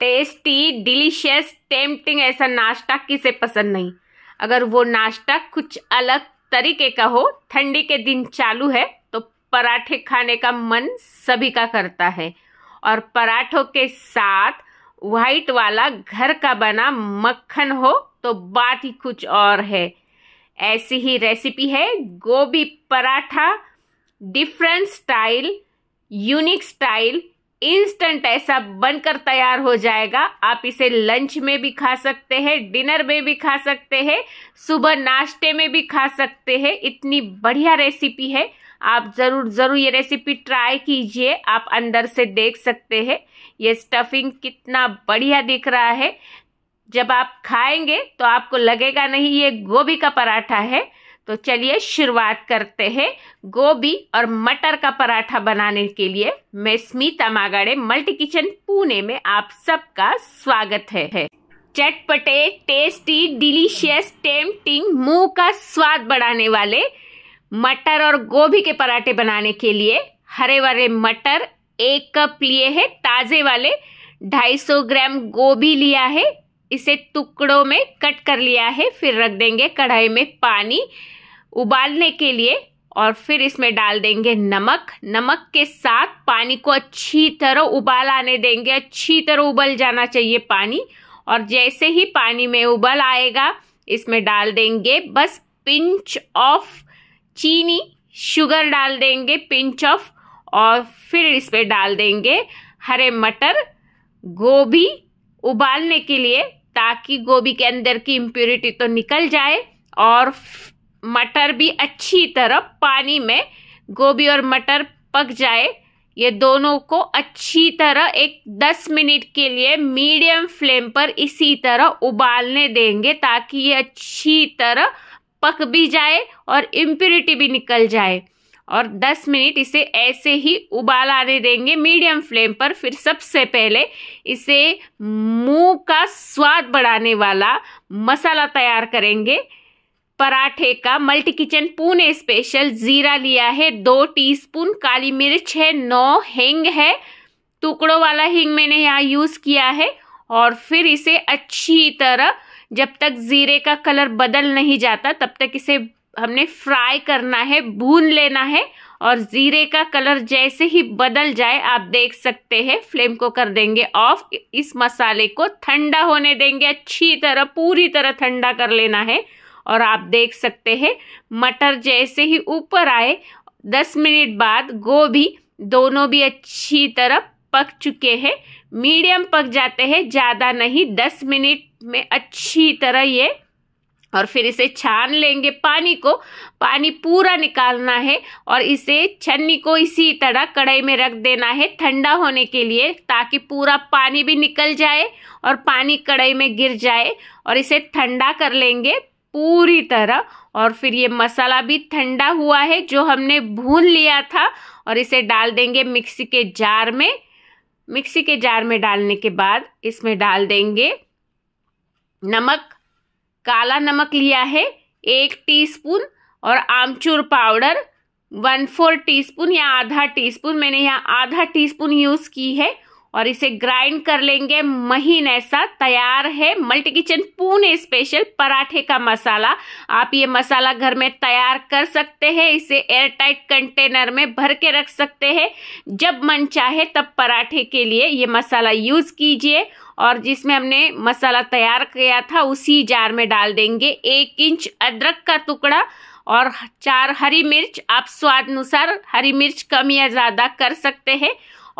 Tasty delicious tempting ऐसा नाश्ता किसे पसंद नहीं अगर वो नाश्ता कुछ अलग तरीके का हो ठंडी के दिन चालू है तो पराठे खाने का मन सभी का करता है और पराठों के साथ वाइट वाला घर का बना मक्खन हो तो बात ही कुछ और है ऐसी ही रेसिपी है गोभी paratha different style unique style instant ऐसा बनकर तैयार हो जाएगा आप इसे लंच में भी खा सकते हैं डिनर में भी खा सकते हैं सुबह नाश्ते में भी खा सकते हैं इतनी बढ़िया रेसिपी है आप ज़रूर ज़रूर ये रेसिपी ट्राई कीजिए आप अंदर से देख सकते हैं ये स्टफिंग कितना बढ़िया दिख रहा है जब आप खाएंगे तो आपको लगेगा नहीं ये गोभी का पराठा है तो चलिए शुरुआत करते हैं गोभी और मटर का पराठा बनाने के लिए मैं स्मिता मागाड़े मल्टी किचन पुणे में आप सबका स्वागत है, है। चटपटे टेस्टी डिलीशियस टेम्पटिंग मुंह का स्वाद बढ़ाने वाले मटर और गोभी के पराठे बनाने के लिए हरे वाले मटर एक कप लिए है ताज़े वाले 250 ग्राम गोभी लिया है इसे टुकड़ों में कट कर लिया है फिर रख देंगे कढ़ाई में पानी उबालने के लिए और फिर इसमें डाल देंगे नमक नमक के साथ पानी को अच्छी तरह उबाल आने देंगे अच्छी तरह उबल जाना चाहिए पानी और जैसे ही पानी में उबल आएगा इसमें डाल देंगे बस पिंच ऑफ चीनी शुगर डाल देंगे पिंच ऑफ और फिर इस पर डाल देंगे हरे मटर गोभी उबालने के लिए ताकि गोभी के अंदर की इम्प्योरिटी तो निकल जाए और मटर भी अच्छी तरह पानी में गोभी और मटर पक जाए ये दोनों को अच्छी तरह एक 10 मिनट के लिए मीडियम फ्लेम पर इसी तरह उबालने देंगे ताकि ये अच्छी तरह पक भी जाए और इम्प्यूरिटी भी निकल जाए और 10 मिनट इसे ऐसे ही उबाल आने देंगे मीडियम फ्लेम पर फिर सबसे पहले इसे मुंह का स्वाद बढ़ाने वाला मसाला तैयार करेंगे पराठे का मल्टी किचन पुणे स्पेशल जीरा लिया है दो टीस्पून काली मिर्च है नौ हिंग है टुकड़ों वाला हेंग मैंने यहाँ यूज़ किया है और फिर इसे अच्छी तरह जब तक ज़ीरे का कलर बदल नहीं जाता तब तक इसे हमने फ्राई करना है भून लेना है और ज़ीरे का कलर जैसे ही बदल जाए आप देख सकते हैं फ्लेम को कर देंगे ऑफ इस मसाले को ठंडा होने देंगे अच्छी तरह पूरी तरह ठंडा कर लेना है और आप देख सकते हैं मटर जैसे ही ऊपर आए दस मिनट बाद गोभी दोनों भी अच्छी तरह पक चुके हैं मीडियम पक जाते हैं ज़्यादा नहीं दस मिनट में अच्छी तरह ये और फिर इसे छान लेंगे पानी को पानी पूरा निकालना है और इसे छन्नी को इसी तरह कढ़ाई में रख देना है ठंडा होने के लिए ताकि पूरा पानी भी निकल जाए और पानी कढ़ाई में गिर जाए और इसे ठंडा कर लेंगे पूरी तरह और फिर ये मसाला भी ठंडा हुआ है जो हमने भून लिया था और इसे डाल देंगे मिक्सी के जार में मिक्सी के जार में डालने के बाद इसमें डाल देंगे नमक काला नमक लिया है एक टीस्पून और आमचूर पाउडर वन फोर टीस्पून या आधा टीस्पून मैंने यहाँ आधा टीस्पून यूज़ की है और इसे ग्राइंड कर लेंगे महीन ऐसा तैयार है मल्टी किचन पुणे स्पेशल पराठे का मसाला आप ये मसाला घर में तैयार कर सकते हैं इसे एयर टाइट कंटेनर में भर के रख सकते हैं जब मन चाहे तब पराठे के लिए ये मसाला यूज़ कीजिए और जिसमें हमने मसाला तैयार किया था उसी जार में डाल देंगे एक इंच अदरक का टुकड़ा और चार हरी मिर्च आप स्वाद अनुसार हरी मिर्च कम या ज़्यादा कर सकते हैं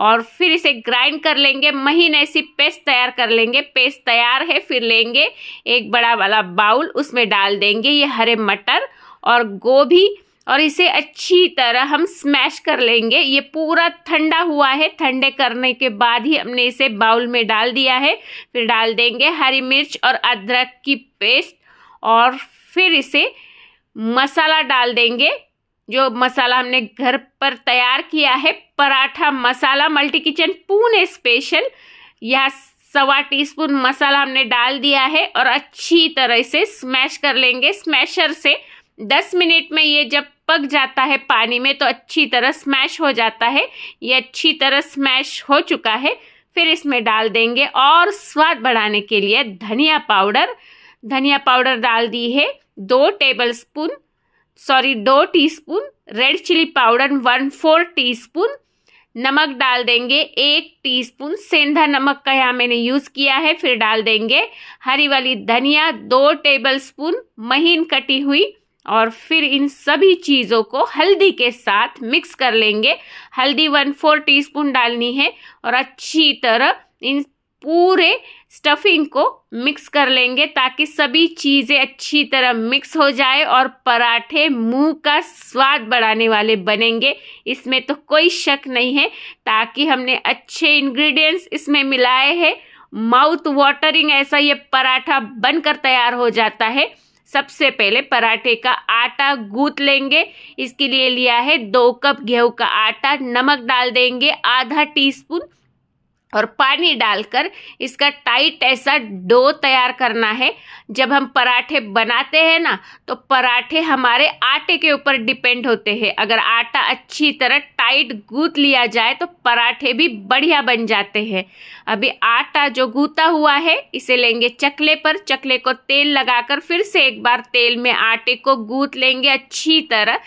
और फिर इसे ग्राइंड कर लेंगे महीन ऐसी पेस्ट तैयार कर लेंगे पेस्ट तैयार है फिर लेंगे एक बड़ा वाला बाउल उसमें डाल देंगे ये हरे मटर और गोभी और इसे अच्छी तरह हम स्मैश कर लेंगे ये पूरा ठंडा हुआ है ठंडे करने के बाद ही हमने इसे बाउल में डाल दिया है फिर डाल देंगे हरी मिर्च और अदरक की पेस्ट और फिर इसे मसाला डाल देंगे जो मसाला हमने घर पर तैयार किया है paratha masala multi kitchen Pune special यह सवा टीस्पून मसाला हमने डाल दिया है और अच्छी तरह से स्मैश कर लेंगे स्मैशर से 10 मिनट में ये जब पक जाता है पानी में तो अच्छी तरह स्मैश हो जाता है ये अच्छी तरह स्मैश हो चुका है फिर इसमें डाल देंगे और स्वाद बढ़ाने के लिए धनिया पाउडर धनिया पाउडर डाल दी है दो टेबल स्पून सॉरी दो teaspoon red chilli powder one four teaspoon नमक डाल देंगे एक टीस्पून सेंधा नमक का यहाँ मैंने यूज़ किया है फिर डाल देंगे हरी वाली धनिया दो टेबल स्पून महीन कटी हुई और फिर इन सभी चीज़ों को हल्दी के साथ मिक्स कर लेंगे हल्दी वन फोर टीस्पून डालनी है और अच्छी तरह इन पूरे स्टफिंग को मिक्स कर लेंगे ताकि सभी चीज़ें अच्छी तरह मिक्स हो जाए और पराठे मुंह का स्वाद बढ़ाने वाले बनेंगे इसमें तो कोई शक नहीं है ताकि हमने अच्छे इंग्रेडिएंट्स इसमें मिलाए हैं माउथ वाटरिंग ऐसा ये पराठा बनकर तैयार हो जाता है सबसे पहले पराठे का आटा गूंथ लेंगे इसके लिए लिया है दो कप गेहूं का आटा नमक डाल देंगे आधा टीस्पून और पानी डालकर इसका टाइट ऐसा डो तैयार करना है जब हम पराठे बनाते हैं ना तो पराठे हमारे आटे के ऊपर डिपेंड होते हैं अगर आटा अच्छी तरह टाइट गूँथ लिया जाए तो पराठे भी बढ़िया बन जाते हैं अभी आटा जो गूता हुआ है इसे लेंगे चकले पर चकले को तेल लगाकर फिर से एक बार तेल में आटे को गूँथ लेंगे अच्छी तरह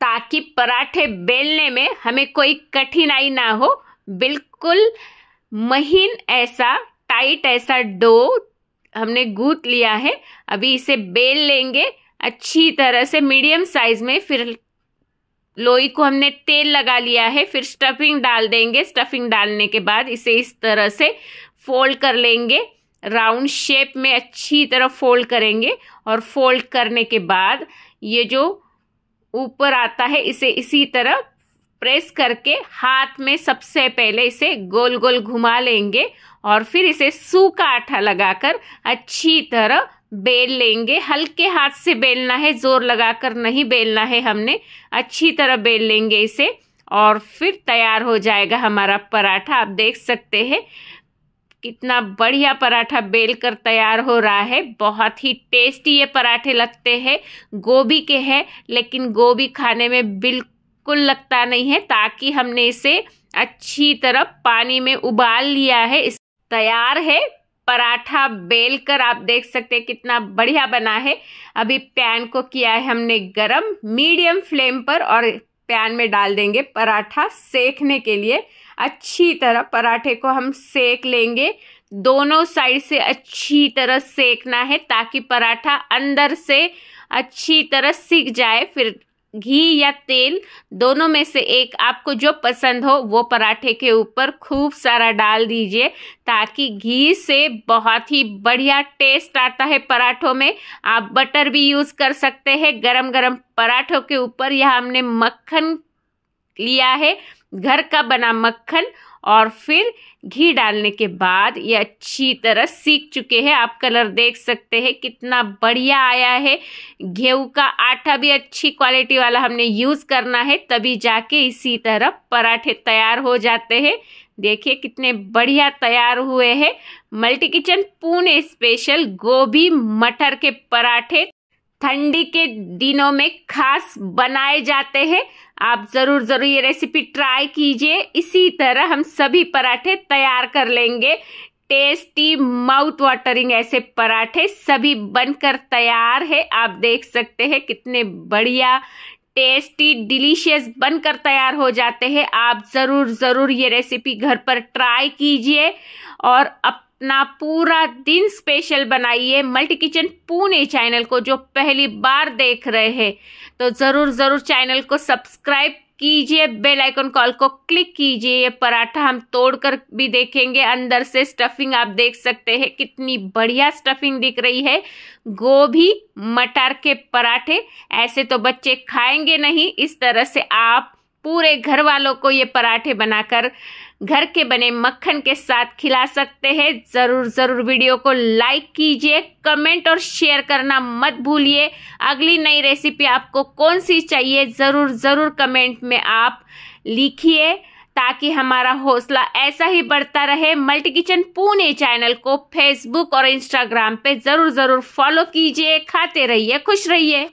ताकि पराठे बेलने में हमें कोई कठिनाई ना हो बिल्कुल महीन ऐसा टाइट ऐसा डो हमने गूथ लिया है अभी इसे बेल लेंगे अच्छी तरह से मीडियम साइज में फिर लोई को हमने तेल लगा लिया है फिर स्टफिंग डाल देंगे स्टफिंग डालने के बाद इसे इस तरह से फोल्ड कर लेंगे राउंड शेप में अच्छी तरह फोल्ड करेंगे और फोल्ड करने के बाद ये जो ऊपर आता है इसे इसी तरह प्रेस करके हाथ में सबसे पहले इसे गोल गोल घुमा लेंगे और फिर इसे सूखा आटा लगाकर अच्छी तरह बेल लेंगे हल्के हाथ से बेलना है जोर लगाकर नहीं बेलना है हमने अच्छी तरह बेल लेंगे इसे और फिर तैयार हो जाएगा हमारा पराठा आप देख सकते हैं कितना बढ़िया पराठा बेल कर तैयार हो रहा है बहुत ही टेस्टी ये पराठे लगते हैं गोभी के हैं लेकिन गोभी खाने में बिल्कुल बिल्कुल लगता नहीं है ताकि हमने इसे अच्छी तरह पानी में उबाल लिया है इस तैयार है पराठा बेल कर आप देख सकते हैं कितना बढ़िया बना है अभी पैन को किया है हमने गरम मीडियम फ्लेम पर और पैन में डाल देंगे पराठा सेकने के लिए अच्छी तरह पराठे को हम सेक लेंगे दोनों साइड से अच्छी तरह सेकना है ताकि पराठा अंदर से अच्छी तरह सीख जाए फिर घी या तेल दोनों में से एक आपको जो पसंद हो वो पराठे के ऊपर खूब सारा डाल दीजिए ताकि घी से बहुत ही बढ़िया टेस्ट आता है पराठों में आप बटर भी यूज़ कर सकते हैं गरम गरम पराठों के ऊपर यह हमने मक्खन लिया है घर का बना मक्खन और फिर घी डालने के बाद ये अच्छी तरह सीख चुके हैं आप कलर देख सकते हैं कितना बढ़िया आया है गेहूँ का आटा भी अच्छी क्वालिटी वाला हमने यूज़ करना है तभी जाके इसी तरह पराठे तैयार हो जाते हैं देखिए कितने बढ़िया तैयार हुए हैं मल्टी किचन पुणे स्पेशल गोभी मटर के पराठे ठंडी के दिनों में खास बनाए जाते हैं आप ज़रूर ज़रूर ये रेसिपी ट्राई कीजिए इसी तरह हम सभी पराठे तैयार कर लेंगे टेस्टी माउथ वाटरिंग ऐसे पराठे सभी बनकर तैयार है आप देख सकते हैं कितने बढ़िया टेस्टी डिलीशियस बनकर तैयार हो जाते हैं आप ज़रूर ज़रूर ये रेसिपी घर पर ट्राई कीजिए और अप अपना पूरा दिन स्पेशल बनाइए मल्टी किचन पुणे चैनल को जो पहली बार देख रहे हैं तो ज़रूर ज़रूर चैनल को सब्सक्राइब कीजिए बेल आइकन कॉल को क्लिक कीजिए ये पराठा हम तोड़कर भी देखेंगे अंदर से स्टफिंग आप देख सकते हैं कितनी बढ़िया स्टफिंग दिख रही है गोभी मटर के पराठे ऐसे तो बच्चे खाएंगे नहीं इस तरह से आप पूरे घर वालों को ये पराठे बनाकर घर के बने मक्खन के साथ खिला सकते हैं ज़रूर ज़रूर वीडियो को लाइक कीजिए कमेंट और शेयर करना मत भूलिए अगली नई रेसिपी आपको कौन सी चाहिए ज़रूर ज़रूर कमेंट में आप लिखिए ताकि हमारा हौसला ऐसा ही बढ़ता रहे मल्टी किचन पुणे चैनल को फेसबुक और इंस्टाग्राम पे ज़रूर ज़रूर फॉलो कीजिए खाते रहिए खुश रहिए